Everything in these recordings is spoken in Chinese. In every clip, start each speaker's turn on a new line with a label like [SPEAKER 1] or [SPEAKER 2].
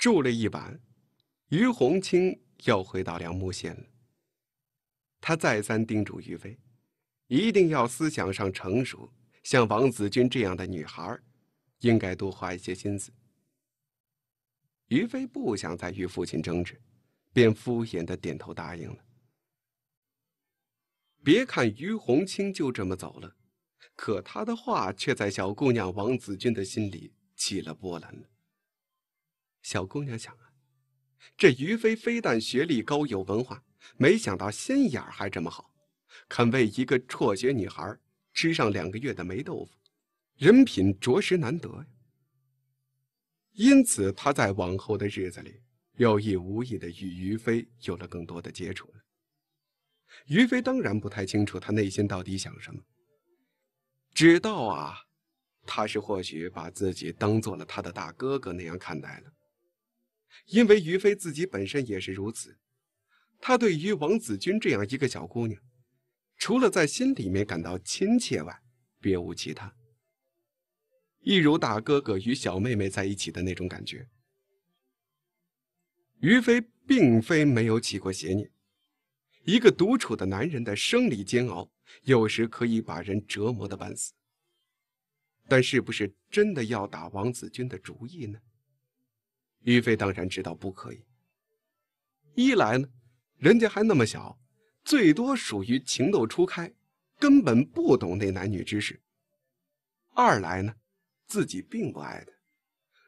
[SPEAKER 1] 住了一晚，于洪清要回到梁木县了。他再三叮嘱于飞，一定要思想上成熟。像王子君这样的女孩应该多花一些心思。于飞不想再与父亲争执，便敷衍的点头答应了。别看于洪清就这么走了，可他的话却在小姑娘王子君的心里起了波澜了。小姑娘想啊，这于飞非但学历高有文化，没想到心眼儿还这么好，肯为一个辍学女孩吃上两个月的霉豆腐，人品着实难得呀。因此，他在往后的日子里有意无意的与于飞有了更多的接触于飞当然不太清楚他内心到底想什么，知道啊，他是或许把自己当做了他的大哥哥那样看待了。因为于飞自己本身也是如此，他对于王子君这样一个小姑娘，除了在心里面感到亲切外，别无其他。一如大哥哥与小妹妹在一起的那种感觉。于飞并非没有起过邪念，一个独处的男人的生理煎熬，有时可以把人折磨的半死。但是不是真的要打王子君的主意呢？于飞当然知道不可以。一来呢，人家还那么小，最多属于情窦初开，根本不懂那男女之事；二来呢，自己并不爱他。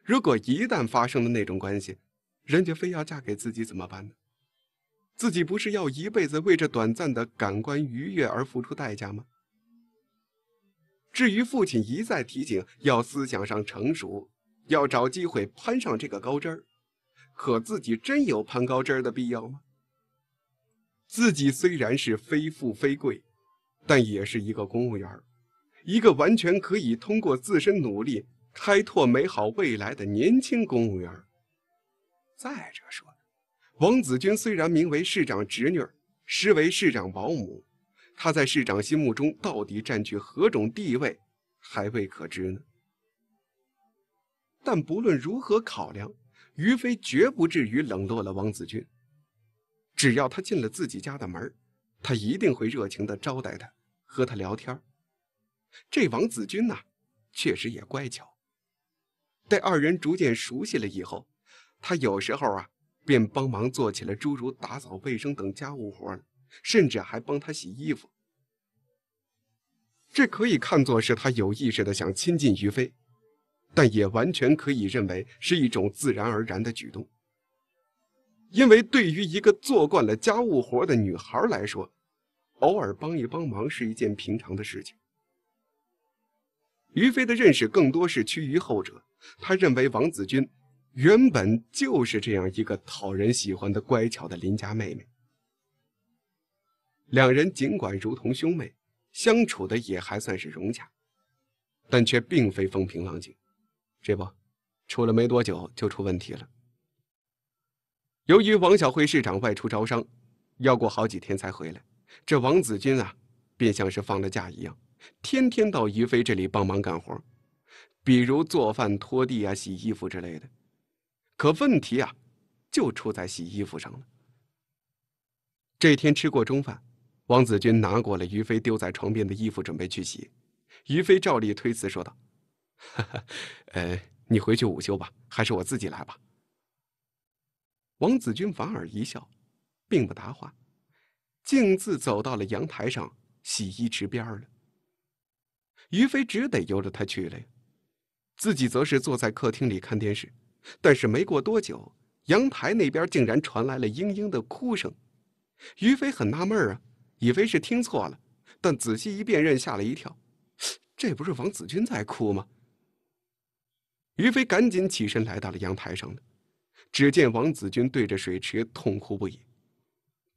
[SPEAKER 1] 如果一旦发生了那种关系，人家非要嫁给自己怎么办呢？自己不是要一辈子为这短暂的感官愉悦而付出代价吗？至于父亲一再提醒要思想上成熟。要找机会攀上这个高枝儿，可自己真有攀高枝儿的必要吗？自己虽然是非富非贵，但也是一个公务员，一个完全可以通过自身努力开拓美好未来的年轻公务员。再者说，王子君虽然名为市长侄女，实为市长保姆，他在市长心目中到底占据何种地位，还未可知呢。但不论如何考量，于飞绝不至于冷落了王子君，只要他进了自己家的门他一定会热情地招待他，和他聊天。这王子君呐，确实也乖巧。待二人逐渐熟悉了以后，他有时候啊，便帮忙做起了诸如打扫卫生等家务活，甚至还帮他洗衣服。这可以看作是他有意识的想亲近于飞。但也完全可以认为是一种自然而然的举动，因为对于一个做惯了家务活的女孩来说，偶尔帮一帮忙是一件平常的事情。于飞的认识更多是趋于后者，他认为王子君原本就是这样一个讨人喜欢的乖巧的邻家妹妹。两人尽管如同兄妹，相处的也还算是融洽，但却并非风平浪静。这不，处了没多久就出问题了。由于王小慧市长外出招商，要过好几天才回来，这王子君啊，便像是放了假一样，天天到于飞这里帮忙干活，比如做饭、拖地啊、洗衣服之类的。可问题啊，就出在洗衣服上了。这天吃过中饭，王子君拿过了于飞丢在床边的衣服，准备去洗。于飞照例推辞说道。哈哈，呃，你回去午休吧，还是我自己来吧。王子君莞尔一笑，并不答话，径自走到了阳台上洗衣池边了。于飞只得由着他去了，自己则是坐在客厅里看电视。但是没过多久，阳台那边竟然传来了嘤嘤的哭声，于飞很纳闷啊，以为是听错了，但仔细一辨认，吓了一跳，这不是王子君在哭吗？于飞赶紧起身来到了阳台上只见王子君对着水池痛哭不已，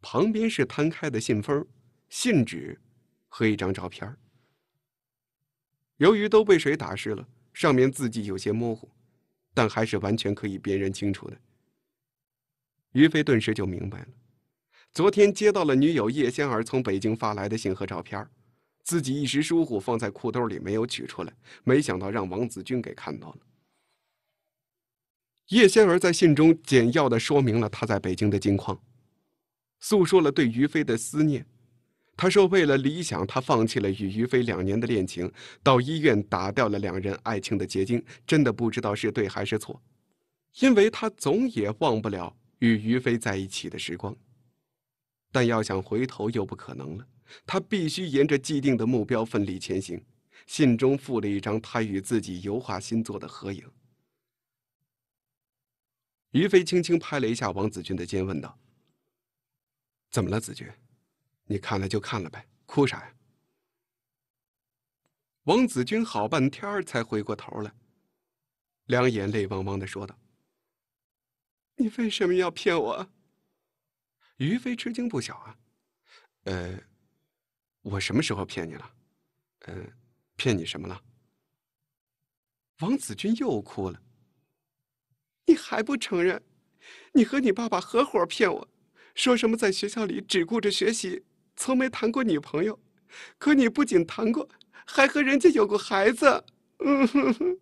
[SPEAKER 1] 旁边是摊开的信封、信纸和一张照片由于都被水打湿了，上面字迹有些模糊，但还是完全可以辨认清楚的。于飞顿时就明白了，昨天接到了女友叶仙儿从北京发来的信和照片自己一时疏忽放在裤兜里没有取出来，没想到让王子君给看到了。叶仙儿在信中简要的说明了他在北京的近况，诉说了对于飞的思念。他说：“为了理想，他放弃了与于飞两年的恋情，到医院打掉了两人爱情的结晶。真的不知道是对还是错，因为他总也忘不了与于飞在一起的时光。但要想回头又不可能了，他必须沿着既定的目标奋力前行。”信中附了一张他与自己油画新作的合影。于飞轻轻拍了一下王子君的肩，问道：“怎么了，子君？你看了就看了呗，哭啥呀？”王子君好半天才回过头来，两眼泪汪汪的说道：“你为什么要骗我？”于飞吃惊不小啊，呃，我什么时候骗你了？呃，骗你什么了？王子君又哭了。你还不承认？你和你爸爸合伙骗我，说什么在学校里只顾着学习，从没谈过女朋友。可你不仅谈过，还和人家有过孩子。嗯哼哼，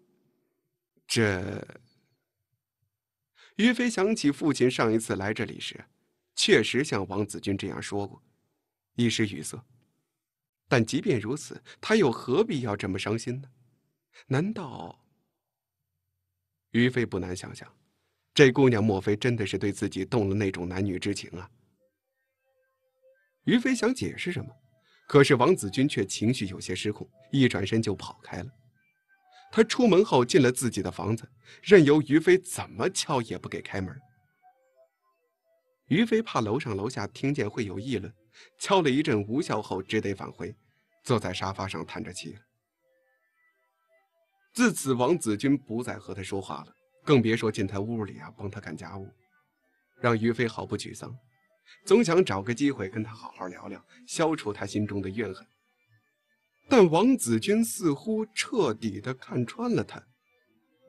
[SPEAKER 1] 这……于飞想起父亲上一次来这里时，确实像王子君这样说过，一时语塞。但即便如此，他又何必要这么伤心呢？难道？于飞不难想象，这姑娘莫非真的是对自己动了那种男女之情啊？于飞想解释什么，可是王子君却情绪有些失控，一转身就跑开了。他出门后进了自己的房子，任由于飞怎么敲也不给开门。于飞怕楼上楼下听见会有议论，敲了一阵无效后，只得返回，坐在沙发上叹着气。自此，王子君不再和他说话了，更别说进他屋里啊，帮他干家务，让于飞毫不沮丧，总想找个机会跟他好好聊聊，消除他心中的怨恨。但王子君似乎彻底的看穿了他，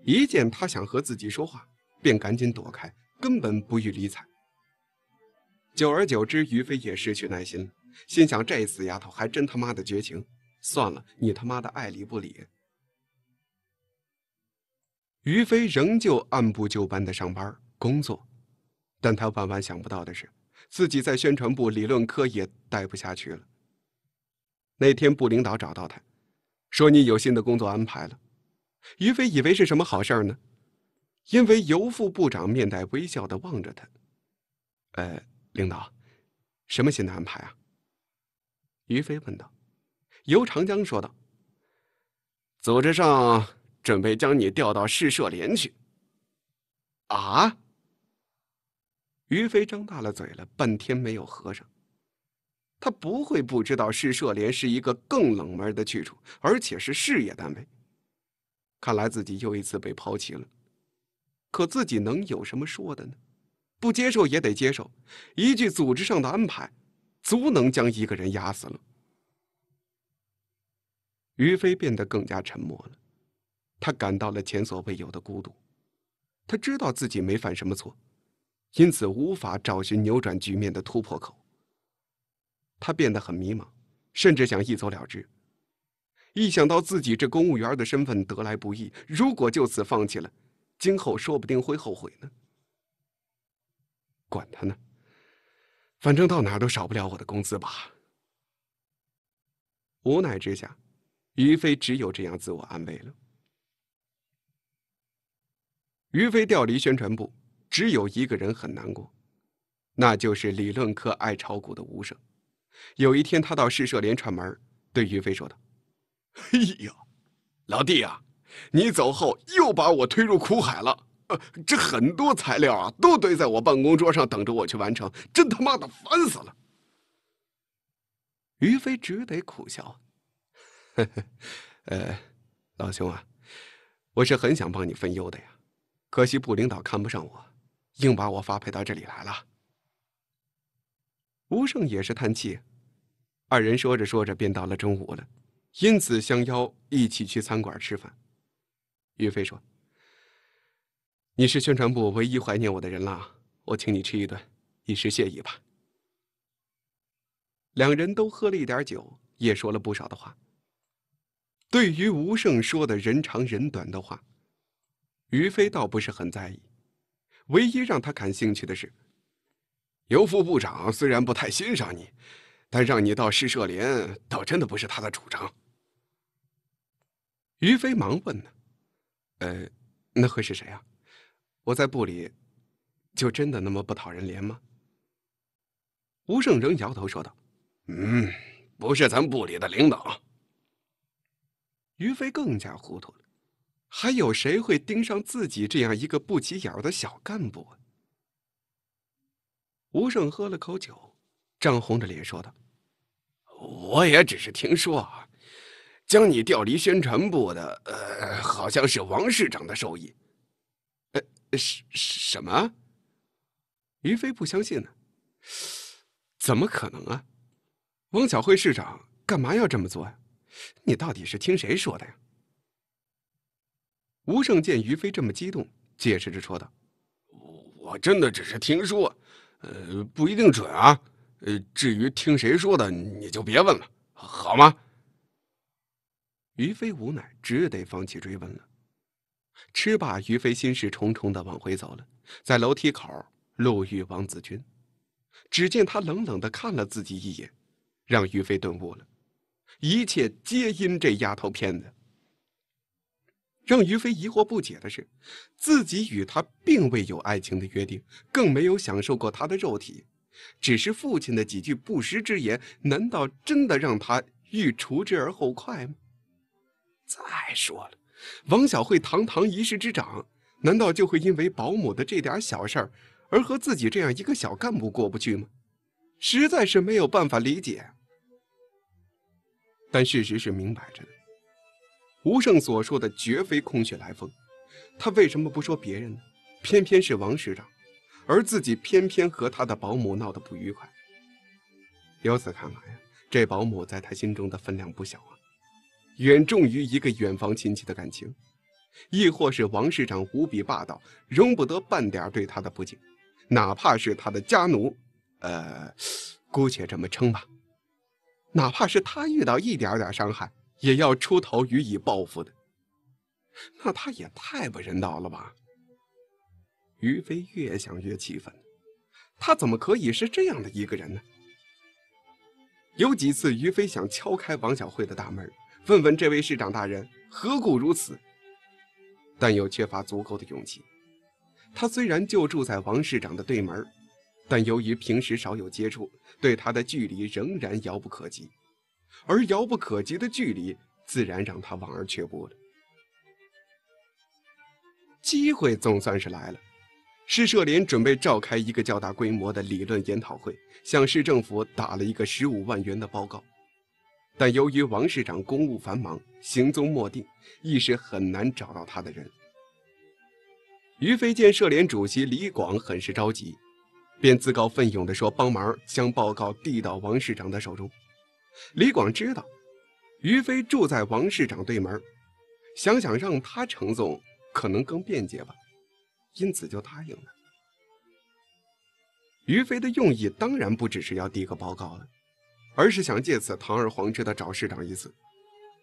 [SPEAKER 1] 一见他想和自己说话，便赶紧躲开，根本不予理睬。久而久之，于飞也失去耐心了，心想：这死丫头还真他妈的绝情！算了，你他妈的爱理不理。于飞仍旧按部就班的上班工作，但他万万想不到的是，自己在宣传部理论科也待不下去了。那天，部领导找到他，说：“你有新的工作安排了。”于飞以为是什么好事儿呢，因为尤副部长面带微笑的望着他，呃，领导，什么新的安排啊？于飞问道。尤长江说道：“组织上。”准备将你调到市社联去。啊！于飞张大了嘴，了半天没有合上。他不会不知道市社联是一个更冷门的去处，而且是事业单位。看来自己又一次被抛弃了。可自己能有什么说的呢？不接受也得接受，一句组织上的安排，足能将一个人压死了。于飞变得更加沉默了。他感到了前所未有的孤独，他知道自己没犯什么错，因此无法找寻扭转局面的突破口。他变得很迷茫，甚至想一走了之。一想到自己这公务员的身份得来不易，如果就此放弃了，今后说不定会后悔呢。管他呢，反正到哪都少不了我的工资吧。无奈之下，于飞只有这样自我安慰了。于飞调离宣传部，只有一个人很难过，那就是理论科爱炒股的吴胜。有一天，他到市社联串门，对于飞说道：“哎呀，老弟啊，你走后又把我推入苦海了。呃，这很多材料啊，都堆在我办公桌上，等着我去完成，真他妈的烦死了。”于飞只得苦笑：“呵呵，呃，老兄啊，我是很想帮你分忧的呀。”可惜部领导看不上我，硬把我发配到这里来了。吴胜也是叹气。二人说着说着，便到了中午了，因此相邀一起去餐馆吃饭。于飞说：“你是宣传部唯一怀念我的人了，我请你吃一顿，以示谢意吧。”两人都喝了一点酒，也说了不少的话。对于吴胜说的人长人短的话。于飞倒不是很在意，唯一让他感兴趣的是，刘副部长虽然不太欣赏你，但让你到市社联，倒真的不是他的主张。于飞忙问呢：“呃，那会是谁啊？我在部里，就真的那么不讨人怜吗？”吴胜仍摇头说道：“嗯，不是咱部里的领导。”于飞更加糊涂了。还有谁会盯上自己这样一个不起眼的小干部啊？吴胜喝了口酒，涨红着脸说道：“我也只是听说，啊，将你调离宣传部的，呃，好像是王市长的授意。”“呃，什什么？”于飞不相信呢，“怎么可能啊？汪小慧市长干嘛要这么做呀？你到底是听谁说的呀？”吴胜见于飞这么激动，解释着说道：“我真的只是听说，呃，不一定准啊。呃，至于听谁说的，你就别问了，好吗？”于飞无奈，只得放弃追问了。吃罢，于飞心事重重的往回走了。在楼梯口，路遇王子君，只见他冷冷的看了自己一眼，让于飞顿悟了：一切皆因这丫头片子。让于飞疑惑不解的是，自己与他并未有爱情的约定，更没有享受过他的肉体，只是父亲的几句不实之言，难道真的让他欲除之而后快吗？再说了，王小慧堂堂一市之长，难道就会因为保姆的这点小事儿，而和自己这样一个小干部过不去吗？实在是没有办法理解。但事实是明摆着的。吴胜所说的绝非空穴来风，他为什么不说别人呢？偏偏是王师长，而自己偏偏和他的保姆闹得不愉快。由此看来呀，这保姆在他心中的分量不小啊，远重于一个远房亲戚的感情，亦或是王师长无比霸道，容不得半点对他的不敬，哪怕是他的家奴，呃，姑且这么称吧，哪怕是他遇到一点点伤害。也要出头予以报复的，那他也太不人道了吧！于飞越想越气愤，他怎么可以是这样的一个人呢？有几次，于飞想敲开王小慧的大门，问问这位市长大人何故如此，但又缺乏足够的勇气。他虽然就住在王市长的对门，但由于平时少有接触，对他的距离仍然遥不可及。而遥不可及的距离，自然让他望而却步了。机会总算是来了，市社联准备召开一个较大规模的理论研讨会，向市政府打了一个十五万元的报告。但由于王市长公务繁忙，行踪莫定，一时很难找到他的人。于飞见社联主席李广很是着急，便自告奋勇地说：“帮忙将报告递到王市长的手中。”李广知道，于飞住在王市长对门，想想让他承坐可能更便捷吧，因此就答应了。于飞的用意当然不只是要递个报告了，而是想借此堂而皇之的找市长一次，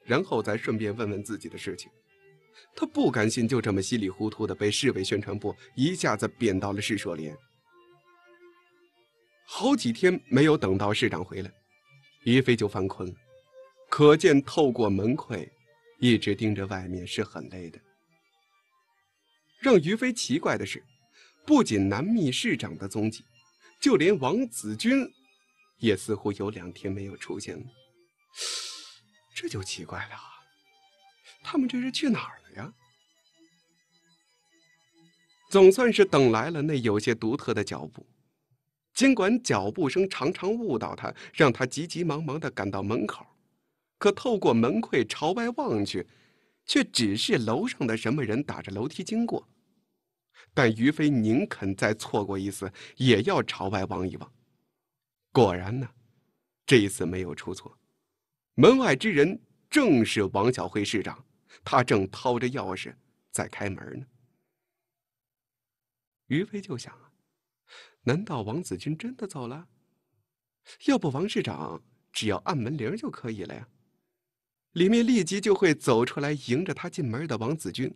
[SPEAKER 1] 然后再顺便问问自己的事情。他不甘心就这么稀里糊涂的被市委宣传部一下子贬到了市社联，好几天没有等到市长回来。于飞就犯困了，可见透过门窥，一直盯着外面是很累的。让于飞奇怪的是，不仅南密市长的踪迹，就连王子君，也似乎有两天没有出现了。这就奇怪了，他们这是去哪儿了呀？总算是等来了那有些独特的脚步。尽管脚步声常常误导他，让他急急忙忙的赶到门口，可透过门框朝外望去，却只是楼上的什么人打着楼梯经过。但于飞宁肯再错过一次，也要朝外望一望。果然呢，这一次没有出错，门外之人正是王小辉市长，他正掏着钥匙在开门呢。于飞就想啊。难道王子君真的走了？要不王市长只要按门铃就可以了呀，里面立即就会走出来迎着他进门的王子君，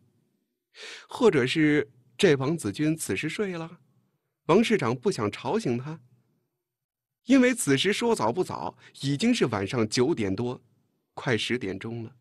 [SPEAKER 1] 或者是这王子君此时睡了，王市长不想吵醒他，因为此时说早不早，已经是晚上九点多，快十点钟了。